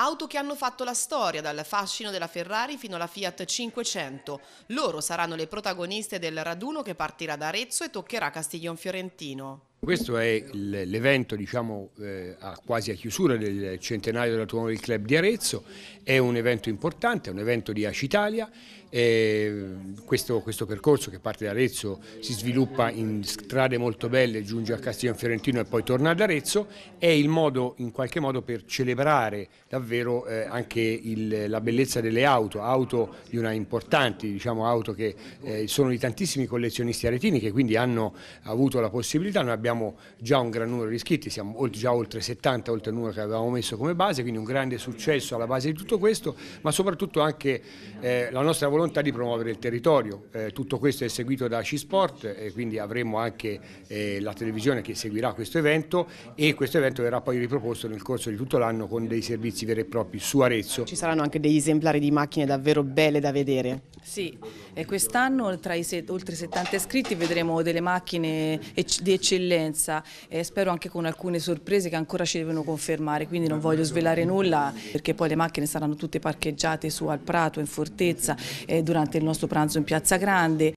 Auto che hanno fatto la storia, dal fascino della Ferrari fino alla Fiat 500. Loro saranno le protagoniste del raduno che partirà da Arezzo e toccherà Castiglion Fiorentino. Questo è l'evento diciamo, eh, a quasi a chiusura del centenario dell'Automobile Club di Arezzo, è un evento importante, è un evento di Acitalia, eh, questo, questo, percorso che parte da Arezzo si sviluppa in strade molto belle, giunge a Castiglione Fiorentino e poi torna ad Arezzo, è il modo in qualche modo per celebrare davvero eh, anche il, la bellezza delle auto, auto di una importante, diciamo, auto che eh, sono di tantissimi collezionisti aretini che quindi hanno avuto la possibilità, noi abbiamo abbiamo già un gran numero di iscritti, siamo già oltre 70, oltre il numero che avevamo messo come base, quindi un grande successo alla base di tutto questo, ma soprattutto anche eh, la nostra volontà di promuovere il territorio. Eh, tutto questo è seguito da C-Sport, eh, quindi avremo anche eh, la televisione che seguirà questo evento e questo evento verrà poi riproposto nel corso di tutto l'anno con dei servizi veri e propri su Arezzo. Ci saranno anche degli esemplari di macchine davvero belle da vedere. Sì, quest'anno tra i oltre 70 iscritti vedremo delle macchine di eccellenza e spero anche con alcune sorprese che ancora ci devono confermare, quindi non voglio svelare nulla perché poi le macchine saranno tutte parcheggiate su al Prato, in Fortezza, durante il nostro pranzo in Piazza Grande.